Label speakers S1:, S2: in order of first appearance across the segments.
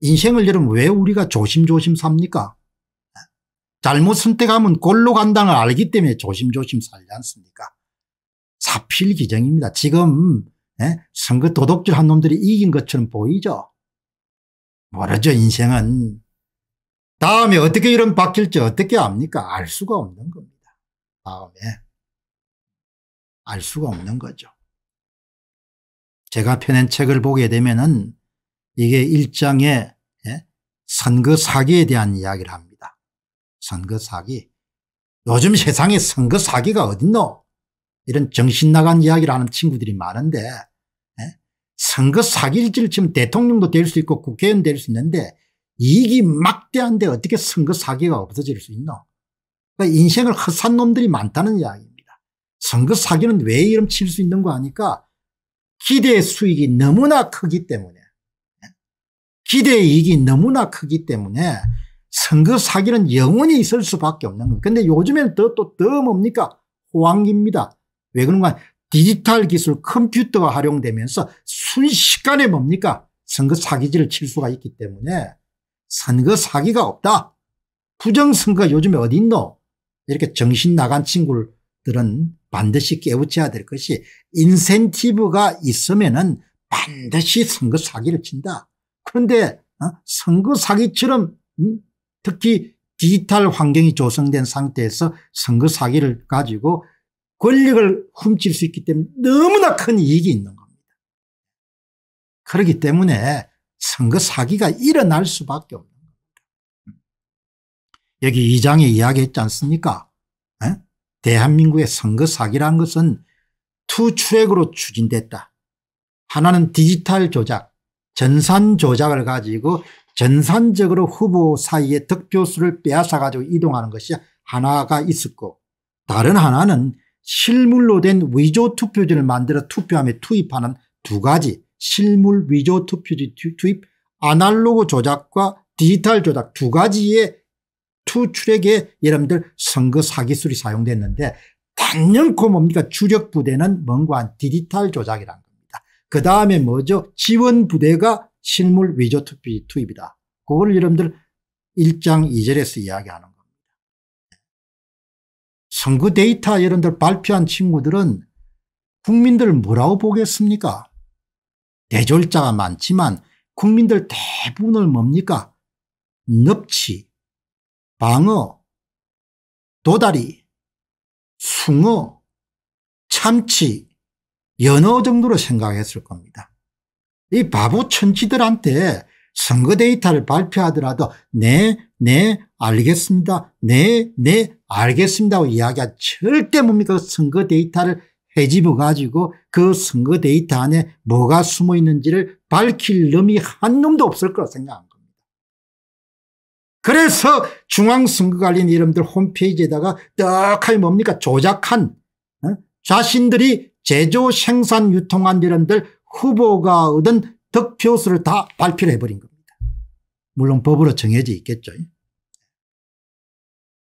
S1: 인생을 여러분 왜 우리가 조심조심 삽니까? 잘못 선택하면 골로 간다는 걸 알기 때문에 조심조심 살지 않습니까? 사필귀정입니다. 지금 예? 선거 도덕질한 놈들이 이긴 것처럼 보이죠. 모르죠 인생은. 다음에 어떻게 이름 바뀔지 어떻게 압니까? 알 수가 없는 겁니다. 다음에. 알 수가 없는 거죠. 제가 펴낸 책을 보게 되면 은 이게 일장의 예, 선거 사기에 대한 이야기를 합니다. 선거 사기. 요즘 세상에 선거 사기가 어딨노? 이런 정신 나간 이야기를 하는 친구들이 많은데 예, 선거 사기일지를 지금 대통령도 될 수 있고 국회의원 될 수 있는데 이익이 막대한데 어떻게 선거 사기가 없어질 수 있노? 그러니까 인생을 헛산 놈들이 많다는 이야기입니다. 선거 사기는 왜 이름 칠 수 있는 거 아니까 기대 수익이 너무나 크기 때문에 기대이익이 너무나 크기 때문에 선거 사기는 영원히 있을 수밖에 없는 거예요. 근데 요즘에는 더 또더 더 뭡니까? 호황기입니다. 왜 그런가? 디지털 기술 컴퓨터가 활용되면서 순식간에 뭡니까? 선거 사기질을 칠 수가 있기 때문에 선거 사기가 없다. 부정선거 요즘에 어딨노? 이렇게 정신 나간 친구들은 반드시 깨우쳐야 될 것이 인센티브가 있으면은 반드시 선거 사기를 친다. 그런데 어? 선거 사기처럼 음? 특히 디지털 환경이 조성된 상태에서 선거 사기를 가지고 권력을 훔칠 수 있기 때문에 너무나 큰 이익이 있는 겁니다. 그렇기 때문에 선거 사기가 일어날 수밖에 없는 겁니다. 여기 2장에 이야기했지 않습니까? 에? 어? 대한민국의 선거 사기란 것은 투 추액으로 추진됐다. 하나는 디지털 조작 전산 조작을 가지고 전산적으로 후보 사이에 득표수를 빼앗아 가지고 이동하는 것이 하나가 있었고 다른 하나는 실물로 된 위조 투표지를 만들어 투표함에 투입하는 두 가지 실물 위조 투표지 투입 아날로그 조작과 디지털 조작 두 가지의 투출액에 여러분들 선거 사기술이 사용됐는데 단연코 뭡니까 주력 부대는 뭔가 디지털 조작이란 거. 그 다음에 뭐죠? 지원부대가 실물 위조 투입이다. 그걸 여러분들 1장 2절에서 이야기하는 겁니다. 선거 데이터 여러분들 발표한 친구들은 국민들 뭐라고 보겠습니까? 대졸자가 많지만 국민들 대부분을 뭡니까? 넙치, 방어, 도다리, 숭어, 참치, 연어 정도로 생각했을 겁니다. 이 바보 천치들한테 선거 데이터를 발표하더라도 네, 네, 알겠습니다. 네, 네, 알겠습니다. 고 이야기가 절대 뭡니까? 그 선거 데이터를 해집어 가지고 그 선거 데이터 안에 뭐가 숨어 있는지를 밝힐 놈이 한 놈도 없을 거라 생각한 니다 그래서 중앙선거관리위원들 홈페이지에다가 떡하니 뭡니까? 조작한 어? 자신들이 제조 생산 유통한 이름들 후보가 얻은 득표수를 다 발표를 해버린 겁니다. 물론 법으로 정해져 있겠죠.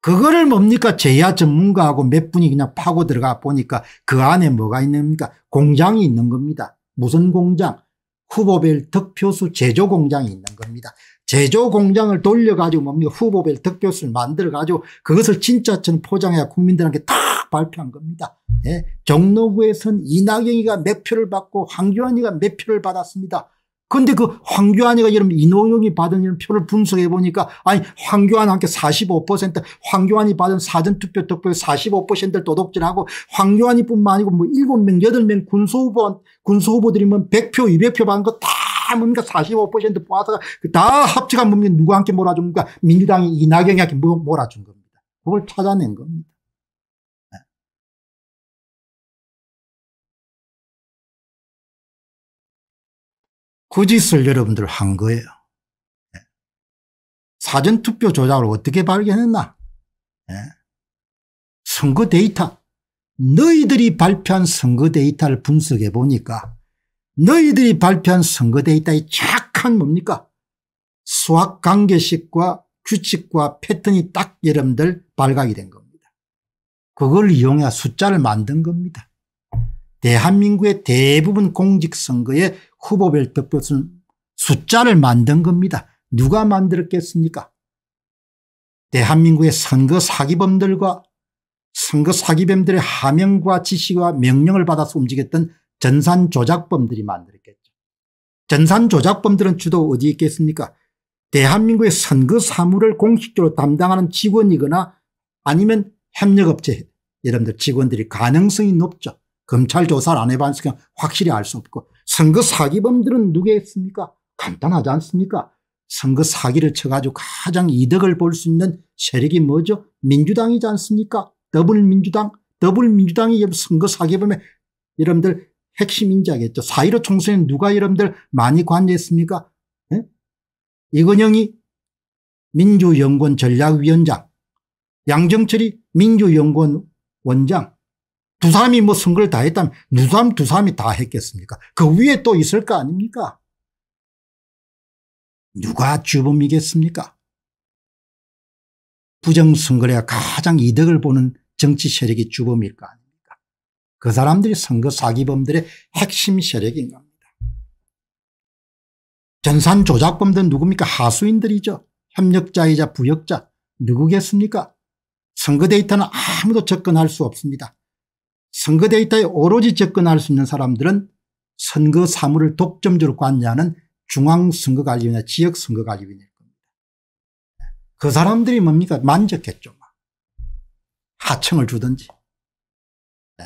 S1: 그거를 뭡니까 제야 전문가하고 몇 분이 그냥 파고 들어가 보니까 그 안에 뭐가 있습니까 공장이 있는 겁니다. 무슨 공장 후보별 득표수 제조 공장이 있는 겁니다. 제조 공장을 돌려가지고 뭡니까 후보별 득표수를 만들어가지고 그것을 진짜처럼 포장해야 국민들한테 다 발표한 겁니다. 예. 경로부에선 이낙영이가 몇 표를 받고 황교안이가 몇 표를 받았습니다. 근데 그 황교안이가 여러 이노영이 받은 이런 표를 분석해 보니까 아니 황교안한테 45% 황교안이 받은 사전투표 득표율 45%를 도둑질하고 황교안이 뿐만 아니고 뭐 7명 8명 군소후보 군소후보들이 뭐 100표 200표 받은 거다 뭡니까 45% 뽑아서 다 합쳐간 뭡니까 누구한테 몰아준 겁니까 민주당이 이낙영이한테 뭐 몰아준 겁니다. 그걸 찾아낸 겁니다. 그 짓을 여러분들 한 거예요. 예. 사전투표 조작을 어떻게 발견했나? 예. 선거 데이터. 너희들이 발표한 선거 데이터를 분석해 보니까 너희들이 발표한 선거 데이터의 착한 뭡니까? 수학 관계식과 규칙과 패턴이 딱 여러분들 발각이 된 겁니다. 그걸 이용해 숫자를 만든 겁니다. 대한민국의 대부분 공직선거의 후보별 득표수 숫자를 만든 겁니다. 누가 만들었겠습니까? 대한민국의 선거 사기범들과 선거 사기범들의 하명과 지시와 명령을 받아서 움직였던 전산 조작범들이 만들었겠죠. 전산 조작범들은 주도 어디에 있겠습니까? 대한민국의 선거 사무를 공식적으로 담당하는 직원이거나 아니면 협력업체 여러분들 직원들이 가능성이 높죠. 검찰 조사를 안 해봐서 그냥 확실히 알 수 없고 선거 사기범들은 누구였습니까? 간단하지 않습니까? 선거 사기를 쳐가지고 가장 이득을 볼 수 있는 세력이 뭐죠? 민주당이지 않습니까? 더불민주당. 더불민주당이 선거 사기범의 여러분들 핵심 인자겠죠. 4.15 총선에 누가 여러분들 많이 관여했습니까? 네? 이건영이 민주연구원 전략위원장, 양정철이 민주연구원 원장, 두사람이뭐 선거를 다 했다면 누삼 두사람이다 했겠습니까 그 위에 또 있을 거 아닙니까 누가 주범이겠습니까 부정선거에 가장 이득을 보는 정치 세력이 주범일 거 아닙니까 그 사람들이 선거 사기범들의 핵심 세력인 겁니다 전산 조작범들 누굽니까 하수인들이죠 협력자이자 부역자 누구겠습니까 선거 데이터는 아무도 접근할 수 없습니다 선거 데이터에 오로지 접근할 수 있는 사람들은 선거 사무를 독점적으로 관리하는 중앙선거관리위원회 지역선거관리위원회일 겁니다. 그 사람들이 뭡니까 만족했죠. 하청을 주든지. 네.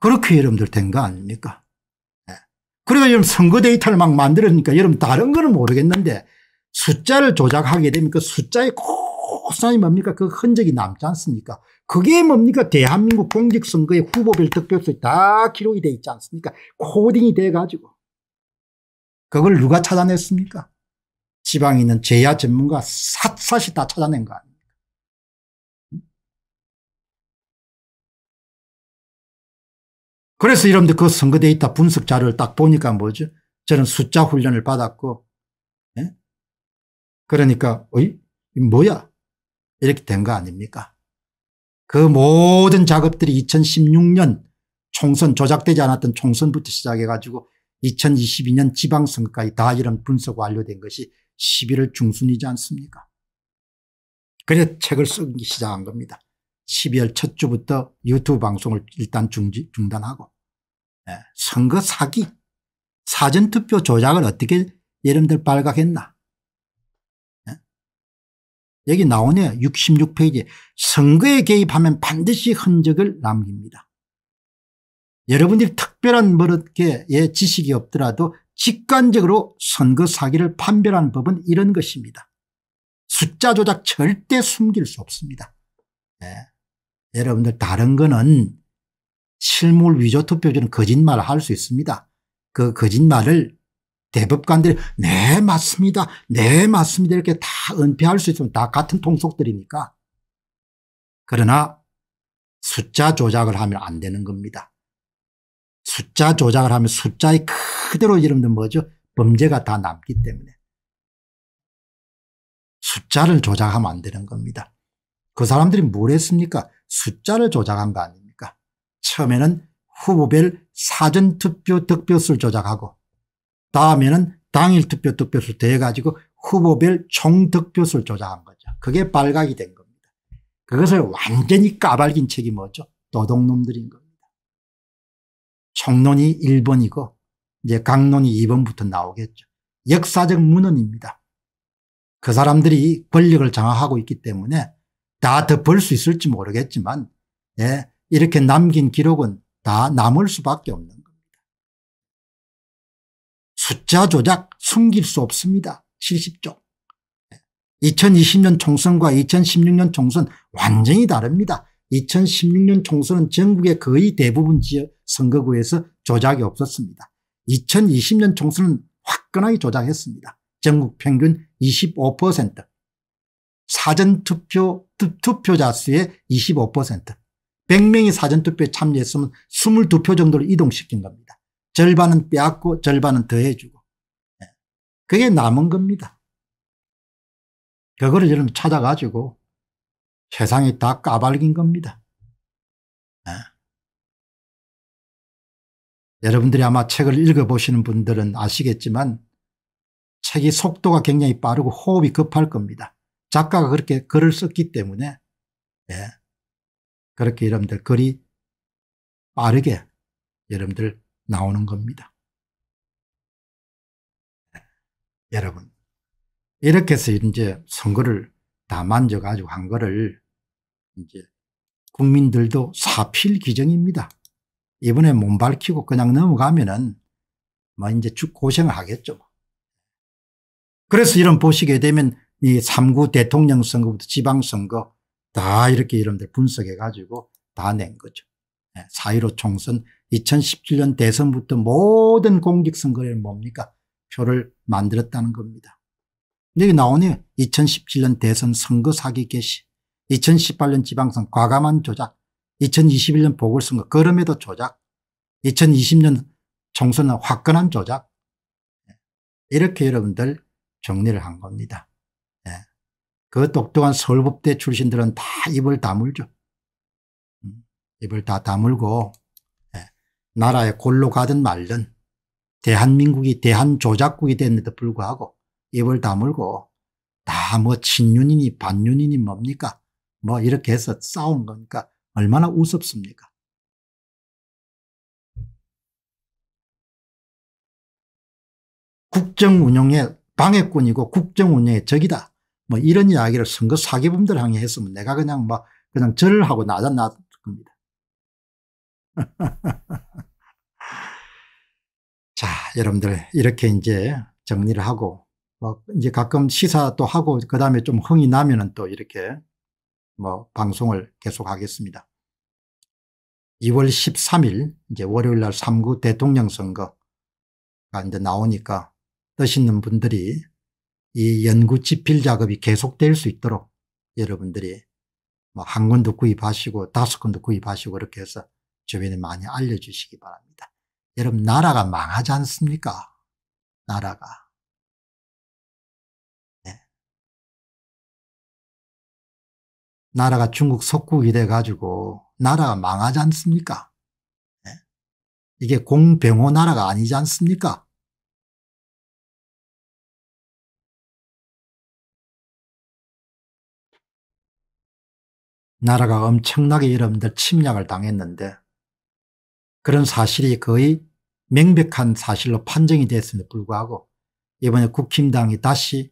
S1: 그렇게 여러분들 된 거 아닙니까? 네. 그러니까 여러분 선거 데이터를 막 만들으니까 었 여러분 다른 거는 모르겠는데 숫자를 조작하게 되면 그 숫자에 고스이 뭡니까? 그 흔적이 남지 않습니까? 그게 뭡니까 대한민국 공직선거의 후보별 득표수 다 기록이 돼 있지 않습니까 코딩이 돼가지고 그걸 누가 찾아냈습니까 지방에 있는 제야 전문가 샅샅이 다 찾아낸 거 아닙니까 그래서 여러분들 그 선거 데이터 분석 자료를 딱 보니까 뭐죠 저는 숫자 훈련을 받았고 예? 그러니까 어이 뭐야 이렇게 된 거 아닙니까 그 모든 작업들이 2016년 총선 조작되지 않았던 총선부터 시작해 가지고 2022년 지방선거까지 다 이런 분석 완료된 것이 11월 중순이지 않습니까 그래서 책을 쓰기 시작한 겁니다. 12월 첫 주부터 유튜브 방송을 일단 중지, 중단하고 예. 선거 사기 사전투표 조작을 어떻게 예름들 발각했나 여기 나오네요. 66페이지 선거에 개입하면 반드시 흔적을 남깁니다. 여러분들이 특별한 버릇계의 지식이 없더라도 직관적으로 선거 사기를 판별하는 법은 이런 것입니다. 숫자 조작 절대 숨길 수 없습니다. 네. 여러분들 다른 거는 실물 위조 투표지는 거짓말을 할 수 있습니다. 그 거짓말을 대법관들이 네 맞습니다 네 맞습니다 이렇게 다 은폐할 수 있으면 다 같은 통속들이니까 그러나 숫자 조작을 하면 안 되는 겁니다. 숫자 조작을 하면 숫자의 그대로 이름도 뭐죠? 범죄가 다 남기 때문에. 숫자를 조작하면 안 되는 겁니다. 그 사람들이 뭘 했습니까? 숫자를 조작한 거 아닙니까? 처음에는 후보별 사전투표 득표수를 조작하고 다음에는 당일 투표 득표수 대가지고 후보별 총 득표수를 조작한 거죠. 그게 발각이 된 겁니다. 그것을 완전히 까발긴 책이 뭐죠? 도둑놈들인 겁니다. 총론이 1번이고 이제 강론이 2번부터 나오겠죠. 역사적 문헌입니다. 그 사람들이 권력을 장악하고 있기 때문에 다 덮을 수 있을지 모르겠지만 예, 이렇게 남긴 기록은 다 남을 수밖에 없는 숫자 조작 숨길 수 없습니다. 70조. 2020년 예. 총선과 2016년 총선 완전히 다릅니다. 2016년 총선은 전국의 거의 대부분 지역 선거구에서 조작이 없었습니다. 2020년 총선은 화끈하게 조작했습니다. 전국 평균 25%, 사전투표, 투표자 수의 25%, 100명이 사전투표에 참여했으면 22표 정도를 이동시킨 겁니다. 절반은 빼앗고 절반은 더해주고 예. 그게 남은 겁니다. 그거를 여러분 찾아가지고 세상이 다 까발긴 겁니다. 네. 여러분들이 아마 책을 읽어보시는 분들은 아시겠지만 책이 속도가 굉장히 빠르고 호흡이 급할 겁니다. 작가가 그렇게 글을 썼기 때문에 네. 그렇게 여러분들 글이 빠르게 여러분들 나오는 겁니다. 여러분 이렇게 해서 이제 선거를 다 만져가지고 한 거를 이제 국민들도 사필 기정입니다. 이번에 몸 밝히고 그냥 넘어가면은 뭐 이제 쭉 고생을 하겠죠. 뭐. 그래서 이런 보시게 되면 이 3구 대통령 선거부터 지방선거 다 이렇게 이름들 분석해가지고 다 낸 거죠. 4.15 총선 2017년 대선부터 모든 공직선거를 뭡니까? 표를 만들었다는 겁니다. 여기 나오네요. 2017년 대선 선거 사기 개시, 2018년 지방선 과감한 조작, 2021년 보궐선거 그럼에도 조작, 2020년 총선은 화끈한 조작 네, 이렇게 여러분들 정리를 한 겁니다. 네, 그 똑똑한 서울법대 출신들은 다 입을 다물죠. 입을 다 다물고 예, 나라에 골로 가든 말든 대한민국이 대한조작국이 됐는데도 불구하고 입을 다물고 다뭐 친윤이니 반윤이니 뭡니까 뭐 이렇게 해서 싸운 거니까 얼마나 우습습니까 국정운영의 방해꾼이고 국정운영의 적이다 뭐 이런 이야기를 선거 사기범들 항에 했으면 내가 그냥 뭐 그냥 절을 하고 나다 나을 겁니다. 자, 여러분들 이렇게 이제 정리를 하고 뭐 이제 가끔 시사 도 하고 그 다음에 좀 흥이 나면은 또 이렇게 뭐 방송을 계속 하겠습니다. 2월 13일 이제 월요일 날 3구 대통령 선거가 이제 나오니까 뜻 있는 분들이 이 연구 집필 작업이 계속될 수 있도록 여러분들이 뭐 한 권도 구입하시고 다섯 권도 구입하시고 이렇게 해서 주변에 많이 알려주시기 바랍니다. 여러분 나라가 망하지 않습니까? 나라가. 네. 나라가 중국 속국이 돼가지고 나라가 망하지 않습니까? 네. 이게 공병호 나라가 아니지 않습니까? 나라가 엄청나게 여러분들 침략을 당했는데 그런 사실이 거의 명백한 사실로 판정이 됐음에도 불구하고 이번에 국힘당이 다시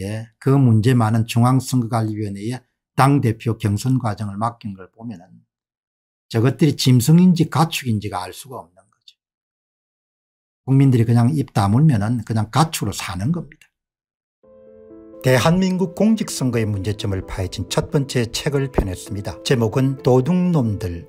S1: 예, 그 문제 많은 중앙선거관리위원회의 당대표 경선 과정을 맡긴 걸 보면 은 저것들이 짐승인지 가축인지가 알 수가 없는 거죠. 국민들이 그냥 입 다물면 은 그냥 가축으로 사는 겁니다. 대한민국 공직선거의 문제점을 파헤친 첫 번째 책을 펴냈습니다. 제목은 도둑놈들